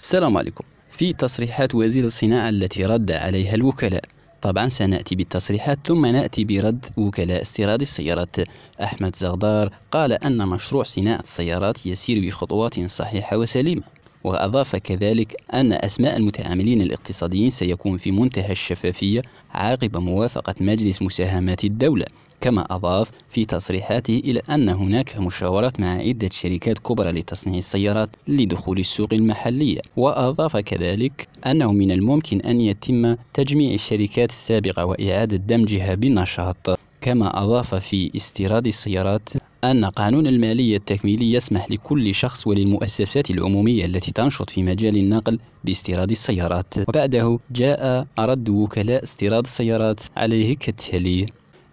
السلام عليكم في تصريحات وزير الصناعة التي رد عليها الوكلاء طبعا سنأتي بالتصريحات ثم نأتي برد وكلاء استيراد السيارات أحمد زغدار قال أن مشروع صناعة السيارات يسير بخطوات صحيحة وسليمة وأضاف كذلك أن أسماء المتعاملين الاقتصاديين سيكون في منتهى الشفافية عقب موافقة مجلس مساهمات الدولة كما أضاف في تصريحاته إلى أن هناك مشاورات مع عدة شركات كبرى لتصنيع السيارات لدخول السوق المحلية وأضاف كذلك أنه من الممكن أن يتم تجميع الشركات السابقة وإعادة دمجها بالنشاط كما أضاف في استيراد السيارات أن قانون المالية التكميلي يسمح لكل شخص وللمؤسسات العمومية التي تنشط في مجال النقل باستيراد السيارات وبعده جاء رد وكلاء استيراد السيارات عليه كالتالي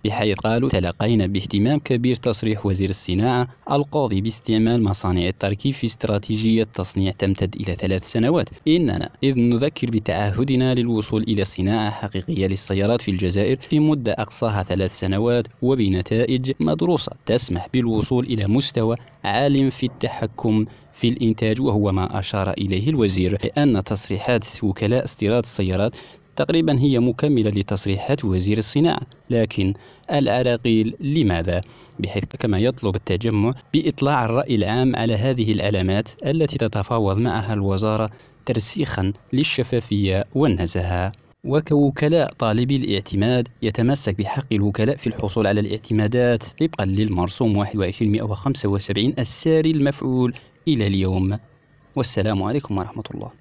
بحيث قالوا تلقينا باهتمام كبير تصريح وزير الصناعة القاضي باستعمال مصانع التركيب في استراتيجية تصنيع تمتد إلى ثلاث سنوات إننا إذ نذكر بتعهدنا للوصول إلى صناعة حقيقية للسيارات في الجزائر في مدة أقصاها ثلاث سنوات وبنتائج مدروسة تسمح بالوصول إلى مستوى عال في التحكم في الإنتاج وهو ما أشار إليه الوزير لأن تصريحات وكلاء استيراد السيارات تقريبا هي مكملة لتصريحات وزير الصناعة لكن العراقيل لماذا؟ بحيث كما يطلب التجمع بإطلاع الرأي العام على هذه العلامات التي تتفاوض معها الوزارة ترسيخا للشفافية والنزاهة وكوكلاء طالبي الاعتماد يتمسك بحق الوكلاء في الحصول على الاعتمادات طبقا للمرسوم 2175 الساري المفعول إلى اليوم والسلام عليكم ورحمة الله